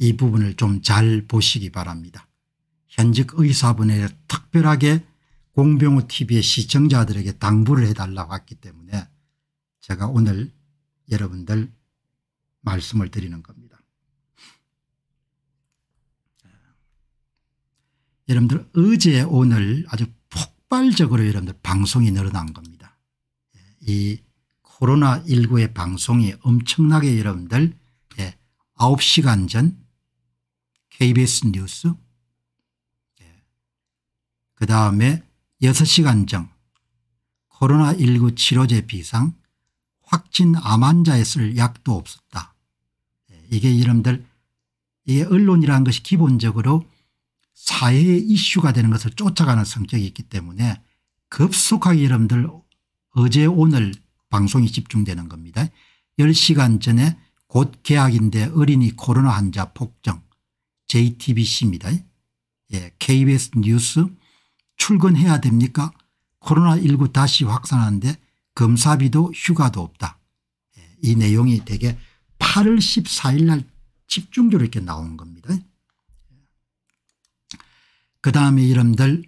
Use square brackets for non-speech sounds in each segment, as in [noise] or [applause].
이 부분을 좀 잘 보시기 바랍니다. 현직 의사분에 특별하게 공병호 tv의 시청자들에게 당부를 해달라고 했기 때문에 제가 오늘 여러분들 말씀을 드리는 겁니다. 여러분들 어제 오늘 아주 폭발적으로 여러분들 방송이 늘어난 겁니다. 예, 이 코로나19의 방송이 엄청나게 여러분들 9시간 예, 전 KBS 뉴스 네. 예. 그 다음에 6시간전 코로나19 치료제 비상 확진 암 환자에 쓸 약도 없었다. 네. 이게 이름들 이게 언론이라는 것이 기본적으로 사회의 이슈가 되는 것을 쫓아가는 성격이 있기 때문에 급속하게 여러분들 어제 오늘 방송이 집중되는 겁니다. 10시간 전에 곧계약인데 어린이 코로나 환자 폭정 JTBC입니다. 예, KBS 뉴스 출근해야 됩니까? 코로나19 다시 확산하는데 검사비도 휴가도 없다. 예, 이 내용이 되게 8월 14일 날 집중적으로 이렇게 나온 겁니다. 그 다음에 여러들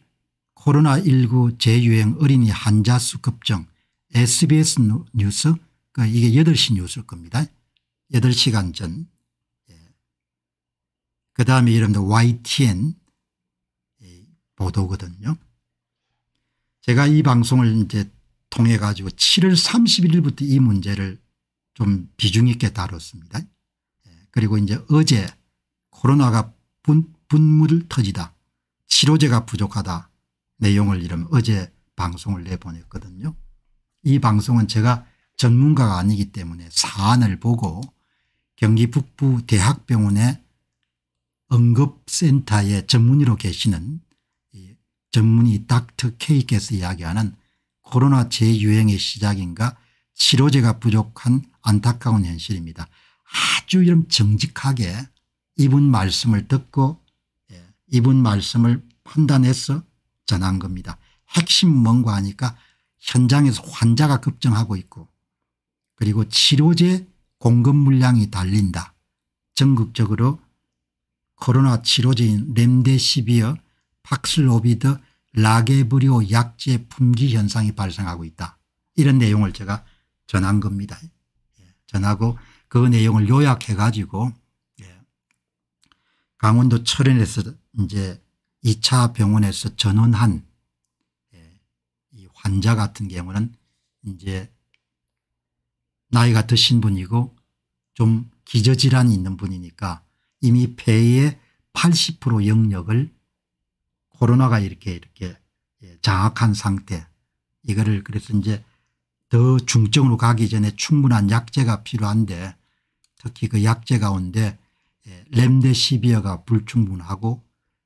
코로나19 재유행 어린이 환자수 급증 SBS 뉴스 그러니까 이게 8시 뉴스일 겁니다. 8시간 전그 다음에 여러분들 YTN 보도거든요. 제가 이 방송을 이제 통해 가지고 7월 31일부터 이 문제를 좀 비중 있게 다뤘습니다. 예, 그리고 이제 어제 코로나가 분, 분물 터지다 치료제가 부족하다 내용을 이름 어제 방송을 내보냈거든요. 이 방송은 제가 전문가가 아니기 때문에 사안을 보고 경기 북부 대학병원의 응급센터의 전문의로 계시는 전문의 닥터 K께서 이야기하는 코로나 재유행의 시작인가 치료제가 부족한 안타까운 현실입니다. 아주 이런 정직하게 이분 말씀을 듣고 예, 이분 말씀을 판단해서 전한 겁니다. 핵심 뭔가 하니까 현장에서 환자가 급증하고 있고 그리고 치료제 공급 물량이 달린다. 전국적으로 코로나 치료제인 렘데시비어, 박슬로비드, 라게브리오 약제 품귀 현상이 발생하고 있다. 이런 내용을 제가 전한 겁니다. 예, 전하고 그 내용을 요약해 가지고 예, 강원도 철원에서 이제 2차 병원에서 전원한 예, 이 환자 같은 경우는 이제 나이가 드신 분이고 좀 기저질환이 있는 분이니까 이미 폐의 80% 영역을 코로나가 이렇게 이렇게 예, 장악한 상태 이거를 그래서 이제 더 중증으로 가기 전에 충분한 약제가 필요한데 특히 그 약제 가운데 예, 렘데시비어가 불충분하고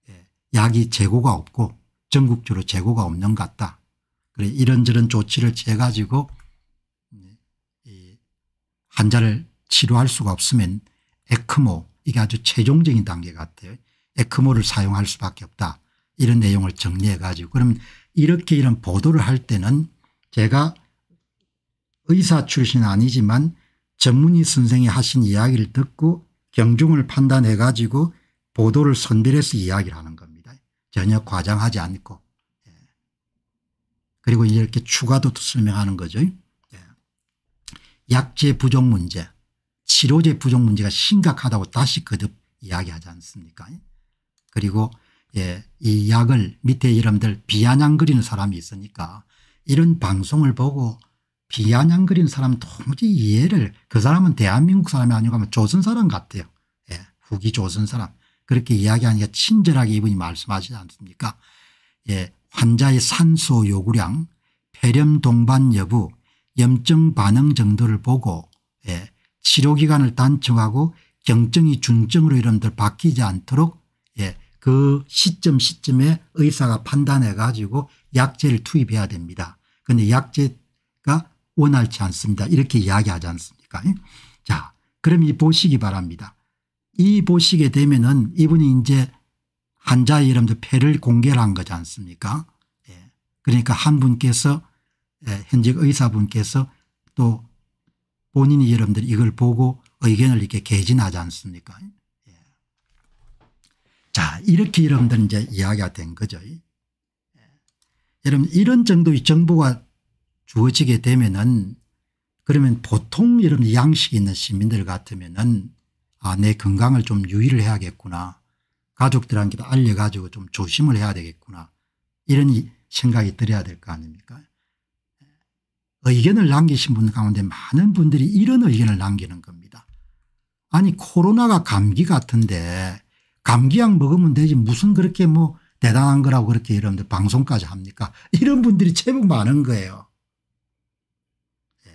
예, 약이 재고가 없고 전국적으로 재고가 없는 것 같다. 그래 이런저런 조치를 취해가지고 환자를 치료할 수가 없으면 에크모 이게 아주 최종적인 단계 같아요. 에크모를 사용할 수밖에 없다. 이런 내용을 정리해 가지고 그럼 이렇게 이런 보도를 할 때는 제가 의사 출신은 아니지만 전문의 선생이 하신 이야기를 듣고 경중을 판단해 가지고 보도를 선별해서 이야기를 하는 겁니다. 전혀 과장하지 않고. 예. 그리고 이렇게 추가도 설명하는 거죠. 예. 약제 부족 문제 치료제 부족 문제가 심각하다고 다시 거듭 이야기하지 않습니까 그리고 예, 이 약을 밑에 여러분들 비아냥거리는 사람이 있으니까 이런 방송을 보고 비아냥거리는 사람 도무지 이해를 그 사람은 대한민국 사람이 아니고 하면 조선 사람 같아요. 예, 후기 조선 사람 그렇게 이야기하니까 친절하게 이분이 말씀하시지 않습니까 예, 환자의 산소 요구량 폐렴 동반 여부 염증 반응 정도를 보고 예, 치료기간을 단축하고 경증이 중증으로 이런들 바뀌지 않도록 예, 그 시점 시점에 의사가 판단해 가지고 약제를 투입해야 됩니다. 그런데 약제가 원활치 않습니다. 이렇게 이야기하지 않습니까 예? 자 그럼 이 보시기 바랍니다. 이 보시게 되면 은 이분이 이제 환자의 여러분 폐를 공개를 한 거지 않습니까 예. 그러니까 한 분께서 예, 현직 의사분께서 또 본인이 여러분들이 이걸 보고 의견을 이렇게 개진하지 않습니까? 예. 자, 이렇게 여러분들 이제 이야기가 된 거죠. 예. 여러분 이런 정도의 정보가 주어지게 되면은 그러면 보통 여러분 양식이 있는 시민들 같으면은 아, 내 건강을 좀 유의를 해야겠구나. 가족들한테도 알려가지고 좀 조심을 해야 되겠구나. 이런 생각이 들어야 될 거 아닙니까? 의견을 남기신 분 가운데 많은 분들이 이런 의견을 남기는 겁니다. 아니 코로나가 감기 같은데 감기약 먹으면 되지 무슨 그렇게 뭐 대단한 거라고 그렇게 여러분들 방송까지 합니까 [laughs] 이런 분들이 제법 많은 거예요. 예.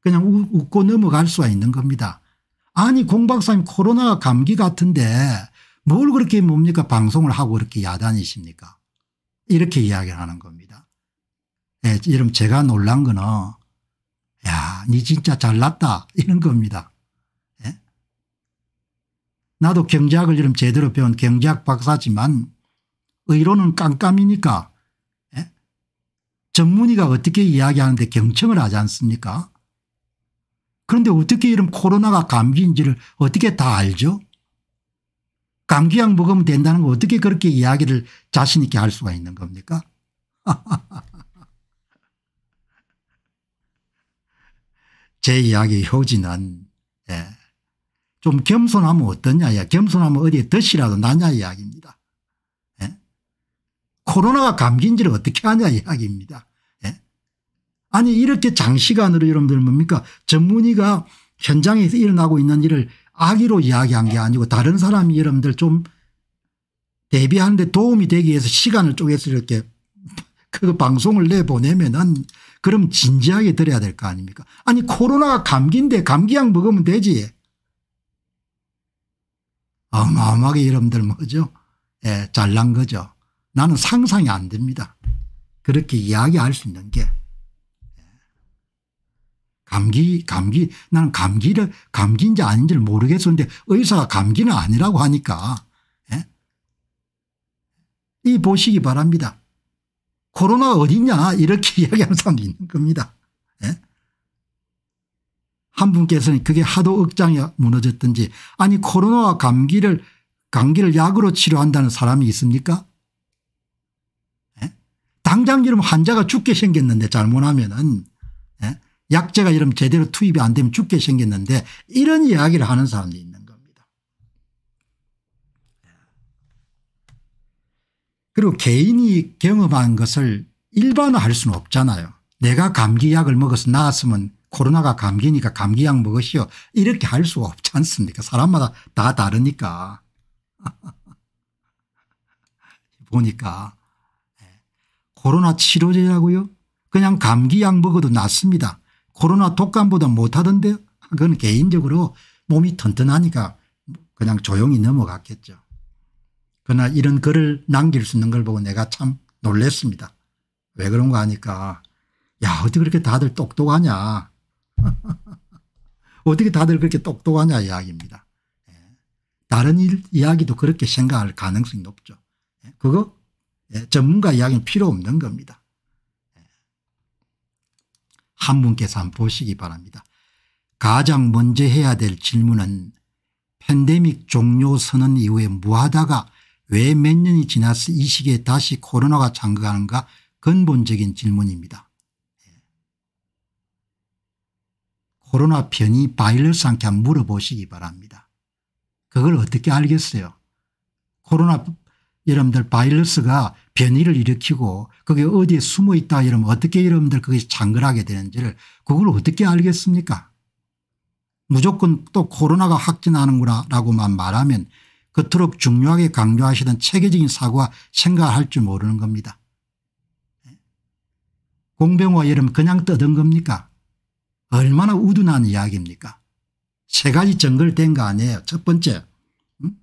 그냥 웃고 넘어갈 수가 있는 겁니다. 아니 공 박사님 코로나가 감기 같은데 뭘 그렇게 뭡니까 방송을 하고 이렇게 야단이십니까 이렇게 이야기를 하는 겁니다. 예, 이름 제가 놀란 거는 야, 니 진짜 잘났다 이런 겁니다. 예? 나도 경제학을 이름 제대로 배운 경제학 박사지만 의로는 깜깜이니까 예? 전문의가 어떻게 이야기하는데 경청을 하지 않습니까? 그런데 어떻게 이런 코로나가 감기인지를 어떻게 다 알죠? 감기약 먹으면 된다는 거 어떻게 그렇게 이야기를 자신 있게 할 수가 있는 겁니까? [laughs] 제 이야기 효진은 예. 좀 겸손하면 어떠냐 이야 겸손하면 어디에 덫이라도 나냐 이야기입니다. 예. 코로나가 감기인지를 어떻게 하냐 이야기입니다. 예. 아니 이렇게 장시간으로 여러분들 뭡니까 전문의가 현장에서 일어나고 있는 일을 악의로 이야기한 게 아니고 다른 사람이 여러분들 좀 대비하는데 도움이 되기 위해서 시간을 쪼개서 이렇게 그 방송을 내보내면은 그럼 진지하게 들어야 될 거 아닙니까 아니 코로나가 감기인데 감기약 먹으면 되지 어마어마하게 여러분들 뭐죠 예, 잘난 거죠 나는 상상이 안 됩니다 그렇게 이야기할 수 있는 게 감기 감기 나는 감기를 감기인지 아닌지를 모르겠었는데 의사가 감기는 아니라고 하니까 예? 이 보시기 바랍니다. 코로나 어디냐 이렇게 [laughs] 이야기하는 사람도 있는 겁니다. 예? 한 분께서는 그게 하도 억장이 무너졌든지 아니 코로나와 감기를 감기를 약으로 치료한다는 사람이 있습니까? 예? 당장 이러면 환자가 죽게 생겼는데 잘못하면은 예? 약제가 이러면 제대로 투입이 안 되면 죽게 생겼는데 이런 이야기를 하는 사람도 있는 그리고 개인이 경험한 것을 일반화할 수는 없잖아요. 내가 감기약을 먹어서 나았으면 코로나가 감기니까 감기약 먹으시오 이렇게 할 수가 없지 않습니까 사람마다 다 다르니까 [laughs] 보니까 예. 코로나 치료제라고요 그냥 감기약 먹어도 낫습니다 코로나 독감보다 못하던데요 그건 개인적으로 몸이 튼튼하니까 그냥 조용히 넘어갔겠죠 그러나 이런 글을 남길 수 있는 걸 보고 내가 참 놀랬습니다. 왜 그런가 하니까 야 어떻게 그렇게 다들 똑똑하냐. [laughs] 어떻게 다들 그렇게 똑똑하냐 이야기입니다. 예. 다른 일, 이야기도 그렇게 생각할 가능성이 높죠. 예. 그거 예, 전문가 이야기는 필요 없는 겁니다. 한 분께서 한번 보시기 바랍니다. 가장 먼저 해야 될 질문은 팬데믹 종료 선언 이후에 무하다가 뭐 왜몇 년이 지났서이 시기에 다시 코로나가 장가하는가 근본적인 질문입니다. 예. 코로나 변이 바이러스한테 물어보시기 바랍니다. 그걸 어떻게 알겠어요? 코로나 여러분들 바이러스가 변이를 일으키고 그게 어디에 숨어 있다 이러면 어떻게 여러분들 그게 장글하게 되는지를 그걸 어떻게 알겠습니까? 무조건 또 코로나가 확진하는구나 라고만 말하면 그토록 중요하게 강조하시던 체계적인 사고와 생각할 줄 모르는 겁니다. 공병호와 여름 그냥 떠든 겁니까 얼마나 우둔한 이야기입니까 세 가지 정글된 거 아니에요. 첫 번째 음?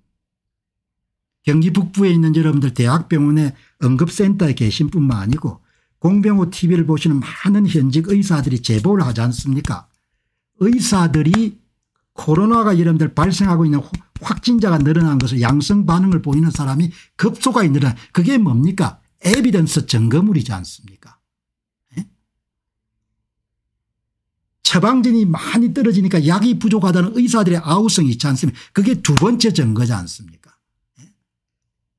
경기 북부에 있는 여러분들 대학병원에 응급센터에 계신 뿐만 아니고 공병호 tv를 보시는 많은 현직 의사들이 제보를 하지 않습니까 의사들이 코로나가 여러분들 발생하고 있는 확진자가 늘어난 것을 양성 반응을 보이는 사람이 급소가 늘어나 그게 뭡니까 에비던스 점검물이지 않습니까 예? 처방전이 많이 떨어지니까 약이 부족하다는 의사들의 아우성이 있지 않습니까 그게 두 번째 증거지 않습니까 예?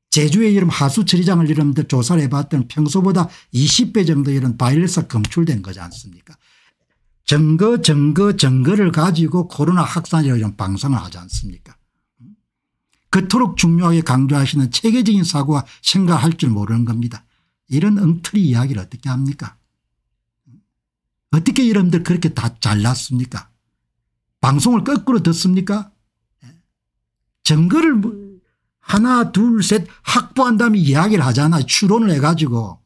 제주에 이름 하수처리장을 이름들 조사를 해봤더니 평소보다 20배 정도 이런 바이러스가 검출된 거지 않습니까 증거 증거 증거를 가지고 코로나 확산이라고 이 방송을 하지 않습니까 그토록 중요하게 강조하시는 체계적인 사고와 생각할 줄 모르는 겁니다. 이런 엉터리 이야기를 어떻게 합니까 어떻게 여러분들 그렇게 다 잘났습니까 방송을 거꾸로 듣습니까 예. 증거를 뭐 하나 둘 셋 확보한 다음에 이야기를 하잖아요. 추론을 해가지고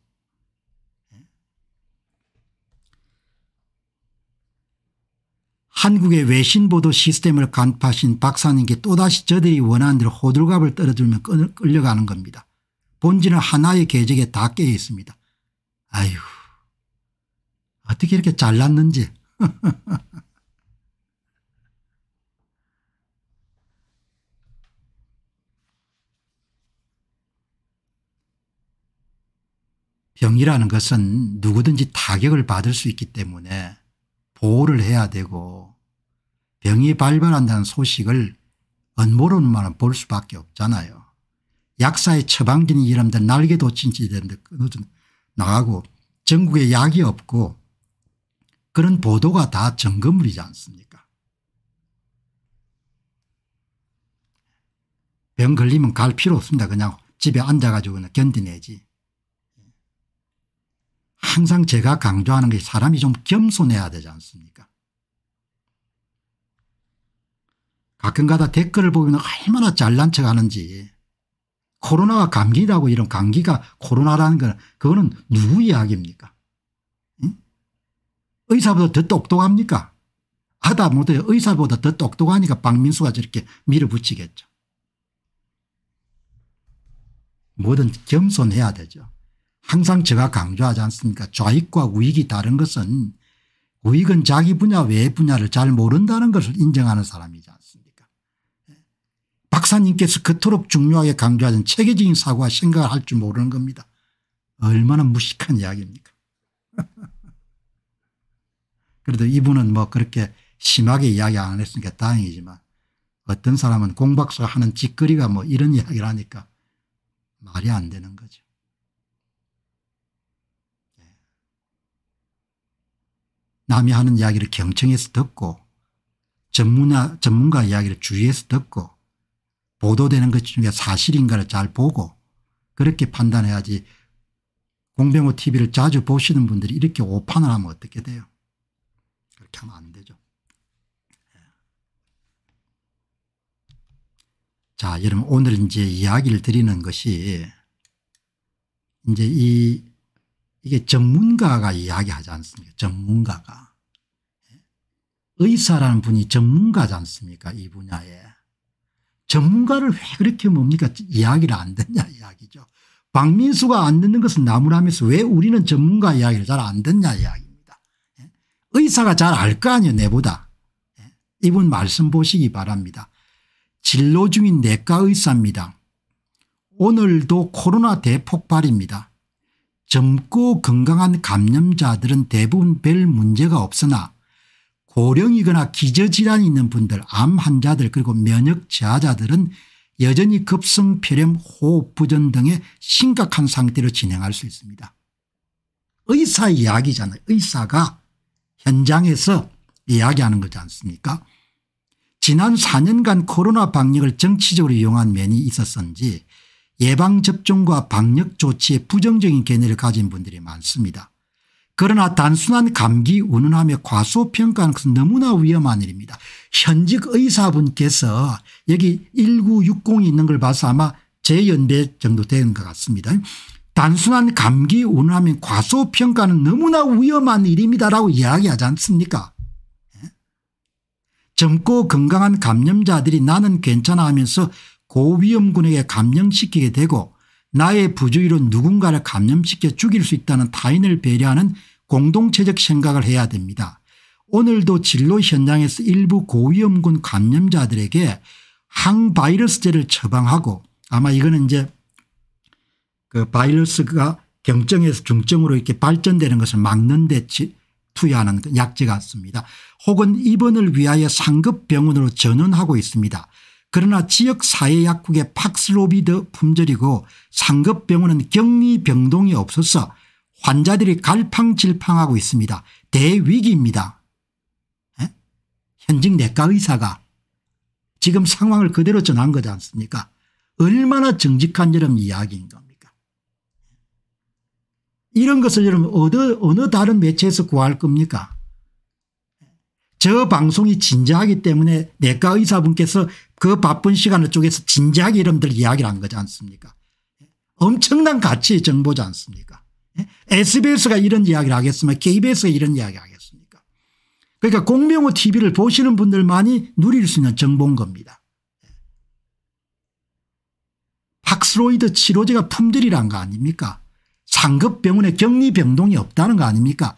한국의 외신보도 시스템을 간파하신 박사님께 또다시 저들이 원하는 대로 호들갑을 떨어들면 끌려가는 겁니다. 본질은 하나의 계적에 다 깨어 있습니다. 아휴 어떻게 이렇게 잘났는지 [laughs] 병이라는 것은 누구든지 타격을 받을 수 있기 때문에 보호를 해야 되고 병이 발발한다는 소식을 언모로만 볼 수밖에 없잖아요. 약사의 처방전이 이러면 날개도 찐찌되는데 나가고 전국에 약이 없고 그런 보도가 다 정거물이지 않습니까 병 걸리면 갈 필요 없습니다. 그냥 집에 앉아가지고 견디내지. 항상 제가 강조하는 게 사람이 좀 겸손해야 되지 않습니까 가끔가다 댓글을 보면 얼마나 잘난 척하는지 코로나가 감기라고 이런 감기가 코로나라는 건 그거는 누구 이야기입니까 응? 의사보다 더 똑똑합니까 하다 못해 의사보다 더 똑똑하니까 박민수가 저렇게 밀어붙이겠죠 뭐든 겸손해야 되죠 항상 제가 강조하지 않습니까 좌익과 우익이 다른 것은 우익은 자기 분야 외 분야를 잘 모른다는 것을 인정하는 사람이지 않습니까 예. 박사님께서 그토록 중요하게 강조하신 체계적인 사고와 생각을 할 줄 모르는 겁니다. 얼마나 무식한 이야기입니까 [laughs] 그래도 이분은 뭐 그렇게 심하게 이야기 안 했으니까 다행이지만 어떤 사람은 공박사가 하는 짓거리가 뭐 이런 이야기를 하니까 말이 안 되는 거죠. 남이 하는 이야기를 경청해서 듣고 전문가, 전문가 이야기를 주의해서 듣고 보도되는 것 중에 사실인가를 잘 보고 그렇게 판단해야지 공병호 TV를 자주 보시는 분들이 이렇게 오판을 하면 어떻게 돼요? 그렇게 하면 안 되죠. 예. 자, 여러분 오늘 이제 이야기를 드리는 것이 이제 이 이게 전문가가 이야기하지 않습니까 전문가가. 의사라는 분이 전문가지 않습니까 이 분야에. 전문가를 왜 그렇게 뭡니까 이야기를 안 듣냐 이야기죠. 박민수가 안 듣는 것은 나무라면서 왜 우리는 전문가 이야기를 잘 안 듣냐 이야기입니다. 예? 의사가 잘 알 거 아니에요 내보다. 예? 이분 말씀 보시기 바랍니다. 진로 중인 내과 의사입니다. 오늘도 코로나 대폭발입니다. 젊고 건강한 감염자들은 대부분 별 문제가 없으나 고령이거나 기저질환이 있는 분들 암 환자들 그리고 면역 저하자들은 여전히 급성 폐렴 호흡부전 등의 심각한 상태로 진행할 수 있습니다. 의사 이야기잖아요. 의사가 현장에서 이야기하는 거지 않습니까 지난 4년간 코로나 방역을 정치적으로 이용한 면이 있었는지 예방접종과 방역조치에 부정적인 견해를 가진 분들이 많습니다. 그러나 단순한 감기 운운하며 과소평가하는 것은 너무나 위험한 일입니다. 현직 의사분께서 여기 1960이 있는 걸 봐서 아마 제 연배 정도 되는 것 같습니다. 단순한 감기 운운하면 과소평가는 너무나 위험한 일입니다라고 이야기하지 않습니까 예? 젊고 건강한 감염자들이 나는 괜찮아 하면서 고위험군에게 감염시키게 되고 나의 부주의로 누군가를 감염시켜 죽일 수 있다는 타인을 배려하는 공동체적 생각을 해야 됩니다. 오늘도 진로 현장에서 일부 고위험군 감염자들에게 항바이러스제를 처방하고 아마 이거는 이제 그 바이러스가 경증에서 중증으로 이렇게 발전되는 것을 막는 데 투여하는 약제 같습니다. 혹은 입원을 위하여 상급 병원으로 전원하고 있습니다. 그러나 지역사회약국의 팍스로비드 품절이고 상급병원은 격리병동이 없어서 환자들이 갈팡질팡하고 있습니다. 대위기입니다. 에? 현직 내과 의사가 지금 상황을 그대로 전한 거지 않습니까 얼마나 정직한 여러분 이야기인 겁니까 이런 것을 여러분 어느, 어느 다른 매체에서 구할 겁니까 저 방송이 진지하기 때문에 내과 의사분께서 그 바쁜 시간을 쪼개서 진지하게 이름들 이야기를 한 거지 않습니까 엄청난 가치의 정보지 않습니까 SBS가 이런 이야기를 하겠으면 KBS가 이런 이야기 를 하겠습니까 그러니까 공명호 TV를 보시는 분들만이 누릴 수 있는 정보인 겁니다 박스로이드 치료제가 품절이란 거 아닙니까 상급병원에 격리병동이 없다는 거 아닙니까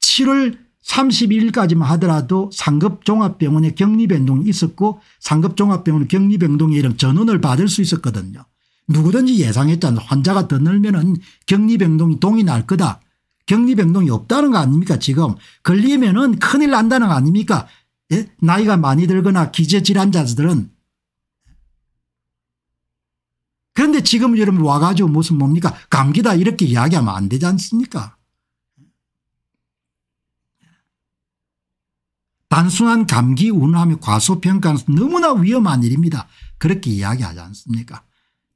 7를 31일까지만 하더라도 상급종합병원의 격리변동이 있었고 상급종합병원 격리변동에 이런 전원을 받을 수 있었거든요. 누구든지 예상했잖아요. 환자가 더 늘면 은 격리변동이 동이 날 거다. 격리변동이 없다는 거 아닙니까 지금. 걸리면 은 큰일 난다는 거 아닙니까. 예? 나이가 많이 들거나 기저질환자들은. 그런데 지금 여러분 와가지고 무슨 뭡니까 감기다 이렇게 이야기하면 안 되지 않습니까 단순한 감기 운하며 과소평가는 너무나 위험한 일입니다. 그렇게 이야기하지 않습니까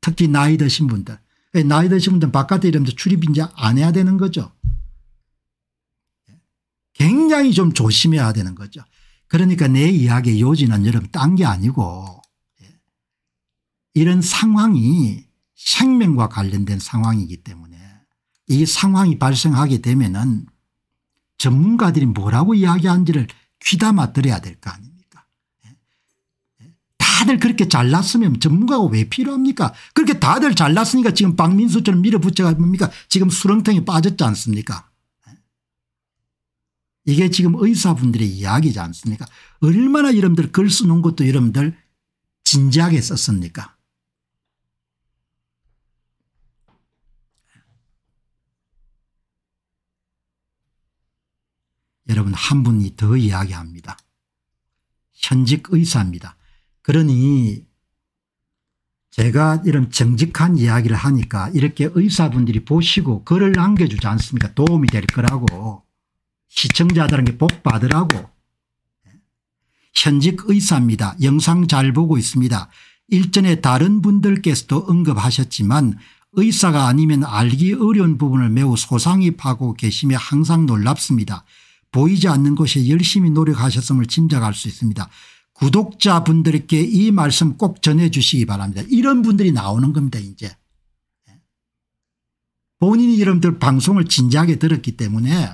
특히 나이 드신 분들 예, 나이 드신 분들 바깥에 이러면서 출입인지 안 해야 되는 거죠. 굉장히 좀 조심해야 되는 거죠. 그러니까 내 이야기의 요지는 여러분 딴 게 아니고 예. 이런 상황이 생명과 관련된 상황이기 때문에 이 상황이 발생하게 되면 은 전문가들이 뭐라고 이야기하는지를 귀담아 들어야 될 거 아닙니까 예? 예? 다들 그렇게 잘났으면 전문가가 왜 필요합니까 그렇게 다들 잘났으니까 지금 박민수처럼 밀어붙여가 뭡니까 지금 수렁텅이 빠졌지 않습니까 예? 이게 지금 의사분들의 이야기지 않습니까 얼마나 여러분들 글 쓰는 것도 여러분들 진지하게 썼습니까 여러분 한 분이 더 이야기합니다. 현직 의사입니다. 그러니 제가 이런 정직한 이야기를 하니까 이렇게 의사분들이 보시고 글을 남겨주지 않습니까 도움이 될 거라고 시청자들에게 복 받으라고 현직 의사입니다. 영상 잘 보고 있습니다. 일전에 다른 분들께서도 언급하셨지만 의사가 아니면 알기 어려운 부분을 매우 소상히 파고 계시며 항상 놀랍습니다. 보이지 않는 곳에 열심히 노력하셨음을 짐작할 수 있습니다. 구독자분들께 이 말씀 꼭 전해 주시기 바랍니다. 이런 분들이 나오는 겁니다 이제. 본인이 여러분들 방송을 진지하게 들었기 때문에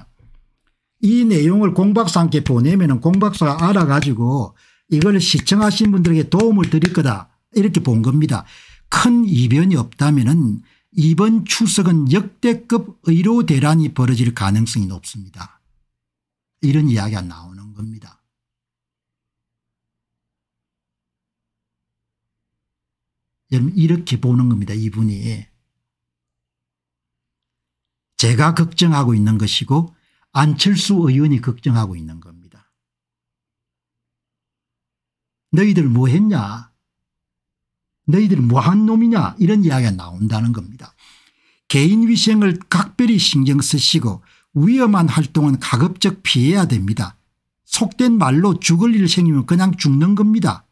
이 내용을 공박사한테 보내면 공박사가 알아가지고 이걸 시청하신 분들에게 도움을 드릴 거다 이렇게 본 겁니다. 큰 이변이 없다면 이번 추석은 역대급 의료 대란이 벌어질 가능성이 높습니다. 이런 이야기가 나오는 겁니다. 여러분 이렇게 보는 겁니다. 이분이 제가 걱정하고 있는 것이고 안철수 의원이 걱정하고 있는 겁니다. 너희들 뭐 했냐 너희들 뭐 한 놈이냐 이런 이야기가 나온다는 겁니다. 개인 위생을 각별히 신경 쓰시고 위험한 활동은 가급적 피해야 됩니다. 속된 말로 죽을 일 생기면 그냥 죽는 겁니다.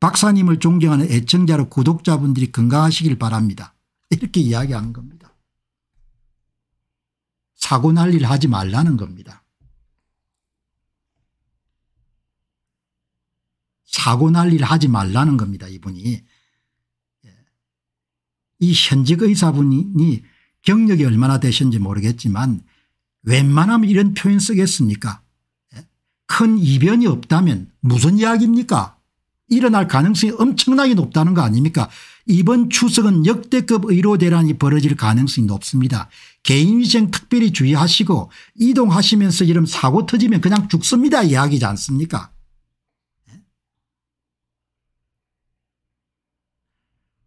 박사님을 존경하는 애청자로 구독자분들이 건강하시길 바랍니다. 이렇게 이야기한 겁니다. 사고 날 일 하지 말라는 겁니다. 사고 날 일 하지 말라는 겁니다. 이분이. 예. 이 현직 의사분이 경력이 얼마나 되셨는지 모르겠지만 웬만하면 이런 표현 쓰겠습니까 예? 큰 이변이 없다면 무슨 이야기입니까 일어날 가능성이 엄청나게 높다는 거 아닙니까 이번 추석은 역대급 의료 대란이 벌어질 가능성이 높습니다. 개인위생 특별히 주의하시고 이동하시면서 이런 사고 터지면 그냥 죽습니다 이야기지 않습니까 예?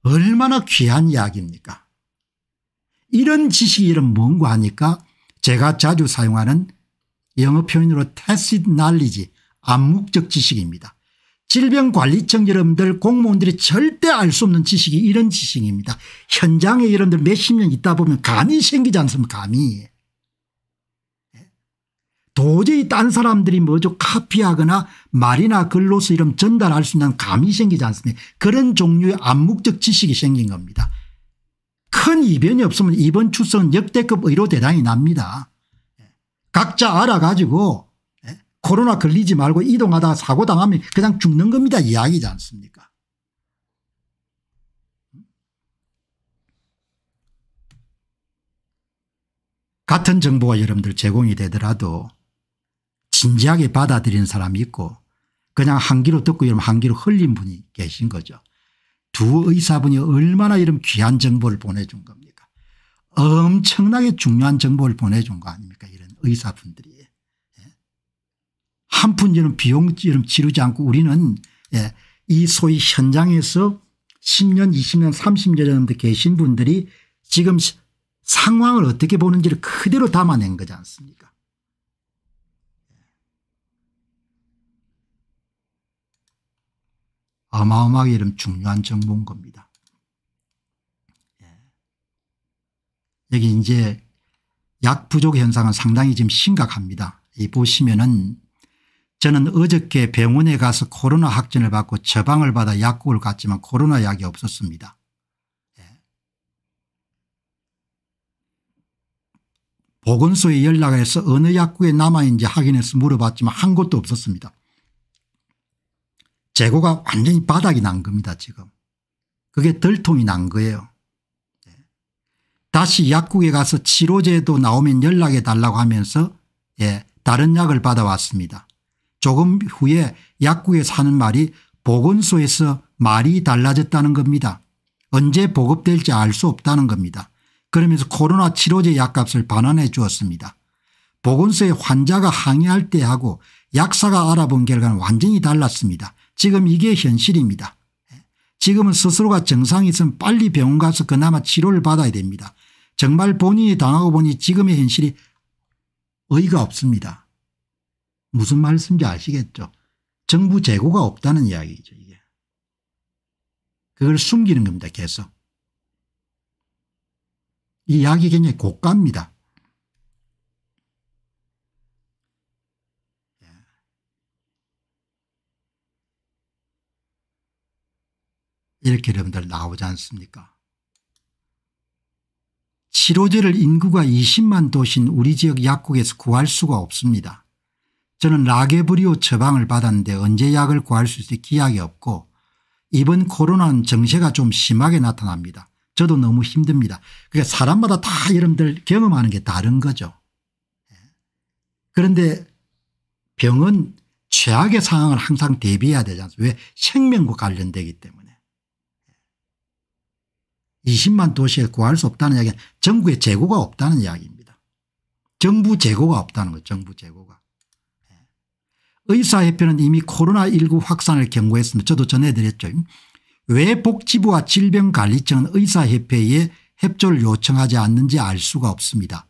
얼마나 귀한 이야기입니까 이런 지식이 이런 뭔가 하니까 제가 자주 사용하는 영어 표현으로 tacit knowledge 암묵적 지식입니다. 질병관리청 여러분들 공무원들이 절대 알 수 없는 지식이 이런 지식입니다. 현장에 여러분들 몇 십 년 있다 보면 감이 생기지 않습니까 감이. 예. 도저히 딴 사람들이 뭐죠 카피하거나 말이나 글로서 이런 전달할 수 있는 감이 생기지 않습니까 그런 종류의 암묵적 지식이 생긴 겁니다. 큰 이변이 없으면 이번 추석은 역대급 의료 대단이 납니다. 예. 각자 알아가지고 예. 코로나 걸리지 말고 이동하다 사고 당하면 그냥 죽는 겁니다 이야기지 않습니까 같은 정보가 여러분들 제공이 되더라도 진지하게 받아들이 사람이 있고 그냥 한 귀로 듣고 여러분 한 귀로 흘린 분이 계신 거죠. 두 의사분이 얼마나 이런 귀한 정보를 보내준 겁니까 엄청나게 중요한 정보를 보내준 거 아닙니까 이런 의사분들이 예. 한 푼이름 비용 이름 지르지 않고 우리는 예, 이 소위 현장에서 10년 20년 30년 정도 계신 분들이 지금 상황을 어떻게 보는지를 그대로 담아낸 거지 않습니까 어마어마하게 이런 중요한 정보인 겁니다. 예. 여기 이제 약 부족 현상은 상당히 지금 심각합니다. 이 보시면은 저는 어저께 병원에 가서 코로나 확진을 받고 처방을 받아 약국을 갔지만 코로나 약이 없었습니다. 예. 보건소에 연락해서 어느 약국에 남아있는지 확인해서 물어봤지만 한 곳도 없었습니다. 재고가 완전히 바닥이 난 겁니다 지금. 그게 덜통이 난 거예요. 네. 다시 약국에 가서 치료제도 나오면 연락해 달라고 하면서 예, 다른 약을 받아왔습니다. 조금 후에 약국에 사는 말이 보건소에서 말이 달라졌다는 겁니다. 언제 보급될지 알 수 없다는 겁니다. 그러면서 코로나 치료제 약값을 반환해 주었습니다. 보건소에 환자가 항의할 때하고 약사가 알아본 결과는 완전히 달랐습니다. 지금 이게 현실입니다. 지금은 스스로가 증상이 있으면 빨리 병원 가서 그나마 치료를 받아야 됩니다. 정말 본인이 당하고 보니 지금의 현실이 의의가 없습니다. 무슨 말씀인지 아시겠죠? 정부 재고가 없다는 이야기죠. 이게. 그걸 숨기는 겁니다. 계속. 이 이야기 굉장히 고가입니다. 이렇게 여러분들 나오지 않습니까 치료제를 인구가 20만 도신 우리 지역 약국에서 구할 수가 없습니다. 저는 라게브리오 처방을 받았는데 언제 약을 구할 수 있을 지 기약이 없고 이번 코로나는 정세가 좀 심하게 나타납니다. 저도 너무 힘듭니다. 그러니까 사람마다 다 여러분들 경험하는 게 다른 거죠. 예. 그런데 병은 최악의 상황을 항상 대비해야 되지 않습니까 왜 생명과 관련되기 때문에. 20만 도시에 구할 수 없다는 이야기는 정부의 재고가 없다는 이야기입니다. 정부 재고가 없다는 거죠 정부 재고가. 예. 의사협회는 이미 코로나19 확산을 경고했습니다. 저도 전해드렸죠. 왜 복지부와 질병관리청은 의사협회에 협조를 요청하지 않는지 알 수가 없습니다.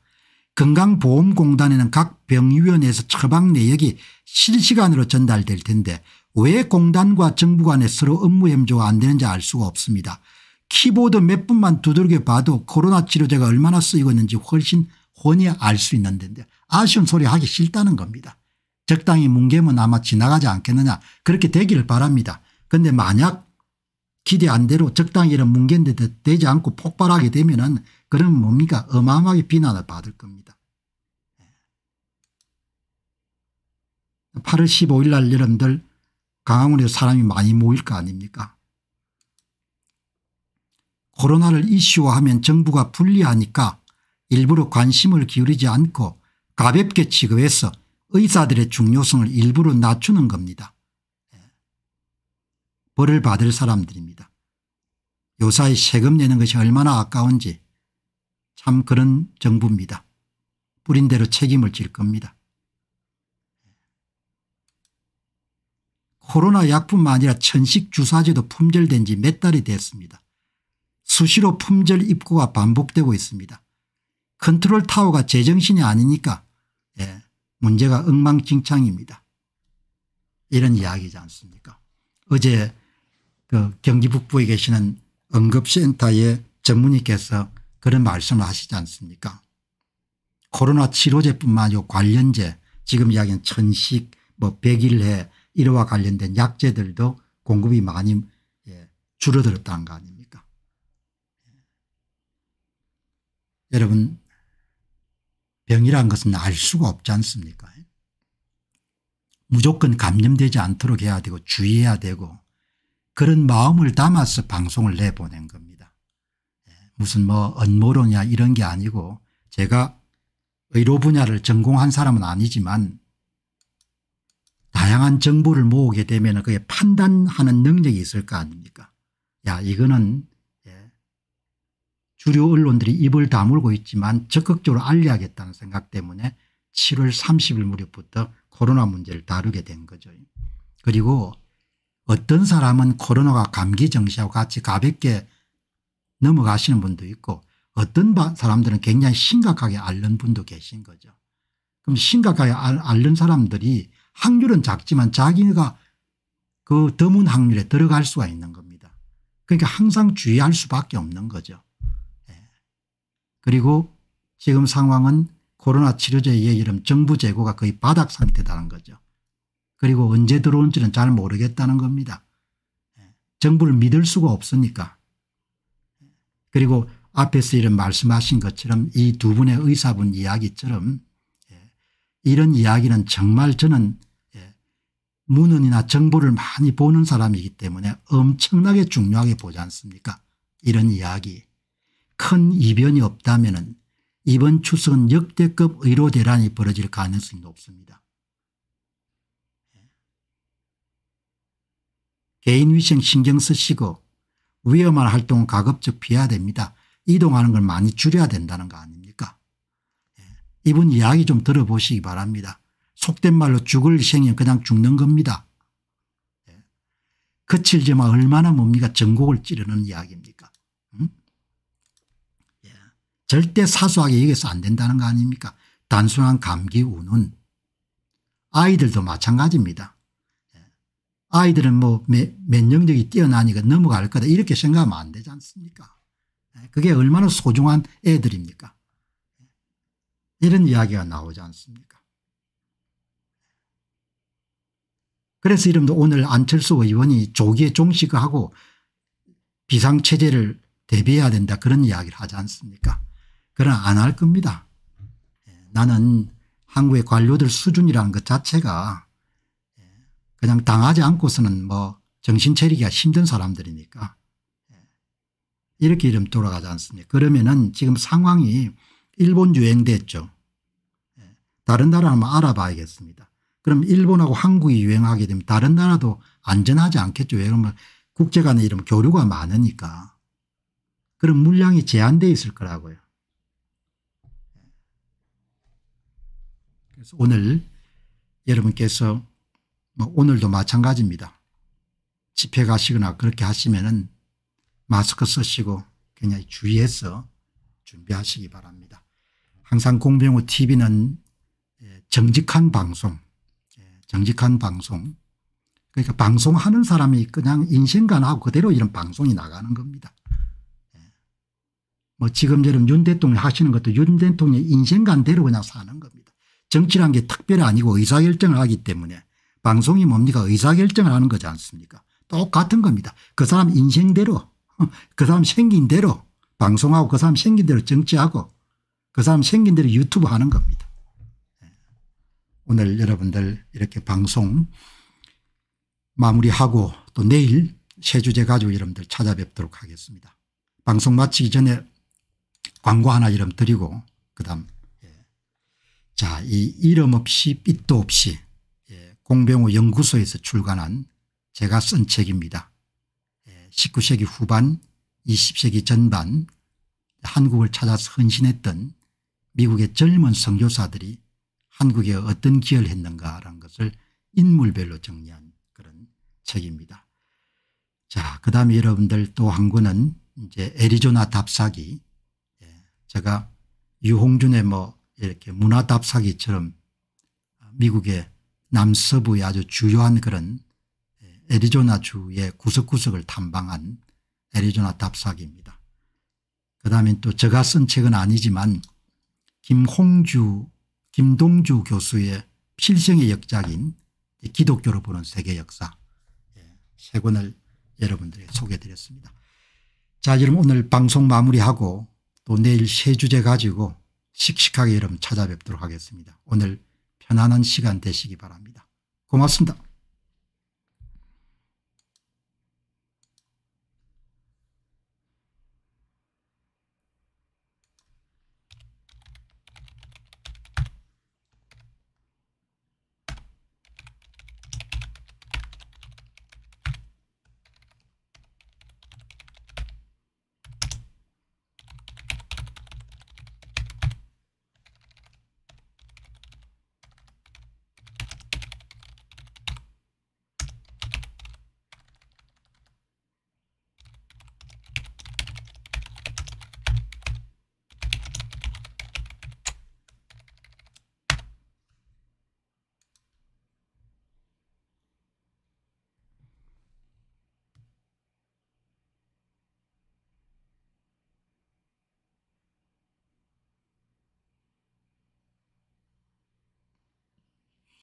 건강보험공단에는 각 병위원회에서 처방 내역이 실시간으로 전달될 텐데 왜 공단과 정부 간에 서로 업무 협조가 안 되는지 알 수가 없습니다. 키보드 몇 분만 두들겨 봐도 코로나 치료제가 얼마나 쓰이고 있는지 훨씬 훤히 알 수 있는 데 아쉬운 소리 하기 싫다는 겁니다. 적당히 뭉개면 아마 지나가지 않겠느냐 그렇게 되기를 바랍니다. 그런데 만약 기대 안대로 적당히 이런 뭉갠데 되지 않고 폭발하게 되면 은 그럼 뭡니까 어마어마하게 비난을 받을 겁니다. 8월 15일 날 여러분들 강화문에 사람이 많이 모일 거 아닙니까 코로나를 이슈화하면 정부가 불리하니까 일부러 관심을 기울이지 않고 가볍게 취급해서 의사들의 중요성을 일부러 낮추는 겁니다. 예. 벌을 받을 사람들입니다. 요사이 세금 내는 것이 얼마나 아까운지 참 그런 정부입니다. 뿌린 대로 책임을 질 겁니다. 예. 코로나 약뿐만 아니라 천식 주사제도 품절된 지 몇 달이 됐습니다. 수시로 품절 입고가 반복되고 있습니다. 컨트롤 타워가 제정신이 아니니까 예, 문제가 엉망진창입니다. 이런 이야기지 않습니까 어제 그 경기 북부에 계시는 응급센터의 전문의께서 그런 말씀을 하시지 않습니까 코로나 치료제뿐만 아니고 관련제 지금 이야기한 천식 뭐 백일해 이러와 관련된 약제들도 공급이 많이 예, 줄어들었다는 거 아닙니까 여러분 병이란 것은 알 수가 없지 않습니까 무조건 감염되지 않도록 해야 되고 주의해야 되고 그런 마음을 담아서 방송을 내보낸 겁니다. 예, 무슨 뭐 언모론이야 이런 게 아니고 제가 의료 분야를 전공한 사람은 아니지만 다양한 정보를 모으게 되면 그게 판단하는 능력이 있을 거 아닙니까 야 이거는 주류 언론들이 입을 다물고 있지만 적극적으로 알려야겠다는 생각 때문에 7월 30일 무렵부터 코로나 문제를 다루게 된 거죠. 그리고 어떤 사람은 코로나가 감기 정신하고 같이 가볍게 넘어가시는 분도 있고 어떤 사람들은 굉장히 심각하게 앓는 분도 계신 거죠. 그럼 심각하게 앓는 사람들이 확률은 작지만 자기가 그 드문 확률에 들어갈 수가 있는 겁니다. 그러니까 항상 주의할 수밖에 없는 거죠. 그리고 지금 상황은 코로나 치료제의 이름 정부 재고가 거의 바닥 상태다는 거죠. 그리고 언제 들어온지는 잘 모르겠다는 겁니다. 정부를 믿을 수가 없으니까. 그리고 앞에서 이런 말씀하신 것처럼 이 두 분의 의사분 이야기처럼 예, 이런 이야기는 정말 저는 예, 문헌이나 정보를 많이 보는 사람이기 때문에 엄청나게 중요하게 보지 않습니까 이런 이야기. 큰 이변이 없다면 이번 추석은 역대급 의료 대란이 벌어질 가능성이 높습니다. 개인 위생 신경 쓰시고 위험한 활동은 가급적 피해야 됩니다. 이동하는 걸 많이 줄여야 된다는 거 아닙니까 예. 이분 이야기 좀 들어보시기 바랍니다. 속된 말로 죽을 생이 그냥 죽는 겁니다. 그칠지마 예. 얼마나 뭡니까 전곡을 찌르는 이야기입니까 절대 사소하게 얘기해서안 된다는 거 아닙니까 단순한 감기 우는 아이들도 마찬가지입니다. 아이들은 뭐 면역력이 뛰어나니까 넘어갈 거다 이렇게 생각하면 안 되지 않습니까 그게 얼마나 소중한 애들입니까 이런 이야기가 나오지 않습니까 그래서 이름도 오늘 안철수 의원이 조기에 종식하고 비상체제를 대비해야 된다 그런 이야기를 하지 않습니까 그러나 안할 겁니다. 예, 나는 한국의 관료들 수준이라는 것 자체가 예, 그냥 당하지 않고서는 뭐 정신 차리기가 힘든 사람들이니까 예, 이렇게 이름 돌아가지 않습니까 그러면은 지금 상황이 일본 유행됐죠. 다른 나라 한번 알아봐야겠습니다. 그럼 일본하고 한국이 유행하게 되면 다른 나라도 안전하지 않겠죠. 왜냐하면 뭐 국제 간의 이런 교류가 많으니까. 그런 물량이 제한되어 있을 거라고요. 그래서 오늘 여러분께서 뭐 오늘도 마찬가지입니다. 집회 가시거나 그렇게 하시면은 마스크 쓰시고 굉장히 주의해서 준비하시기 바랍니다. 항상 공병호 TV는 예, 정직한 방송, 예, 정직한 방송. 그러니까 방송하는 사람이 그냥 인생관하고 그대로 이런 방송이 나가는 겁니다. 예. 뭐 지금처럼 윤 대통령 하시는 것도 윤 대통령 인생관대로 그냥 사는 겁니다. 정치란 게 특별히 아니고 의사결정을 하기 때문에 방송이 뭡니까 의사결정을 하는 거지 않습니까 똑같은 겁니다. 그 사람 인생대로 [laughs] 그 사람 생긴 대로 방송하고 그 사람 생긴 대로 정치하고 그 사람 생긴 대로 유튜브 하는 겁니다. 예. 오늘 여러분들 이렇게 방송 마무리하고 또 내일 새 주제 가지고 여러분들 찾아뵙도록 하겠습니다. 방송 마치기 전에 광고 하나 이름 드리고 그다음 자, 이 이름 없이 빛도 없이 예, 공병호 연구소에서 출간한 제가 쓴 책입니다. 19세기 예, 후반 20세기 전반 한국을 찾아서 헌신했던 미국의 젊은 선교사들이 한국에 어떤 기여를 했는가라는 것을 인물별로 정리한 그런 책입니다. 자, 그 다음에 여러분들 또 한 권은 이제 애리조나 답사기. 예, 제가 유홍준의 뭐 이렇게 문화 답사기처럼 미국의 남서부의 아주 주요한 그런 애리조나 주의 구석구석을 탐방한 애리조나 답사기입니다. 그 다음에 또 제가 쓴 책은 아니지만 김홍주 김동주 교수의 필생의 역작인 기독교로 보는 세계 역사 예, 세 권을 여러분들에 소개해 드렸습니다. 자 그럼 오늘 방송 마무리하고 또 내일 세 주제 가지고 씩씩하게 여러분 찾아뵙도록 하겠습니다. 오늘 편안한 시간 되시기 바랍니다. 고맙습니다.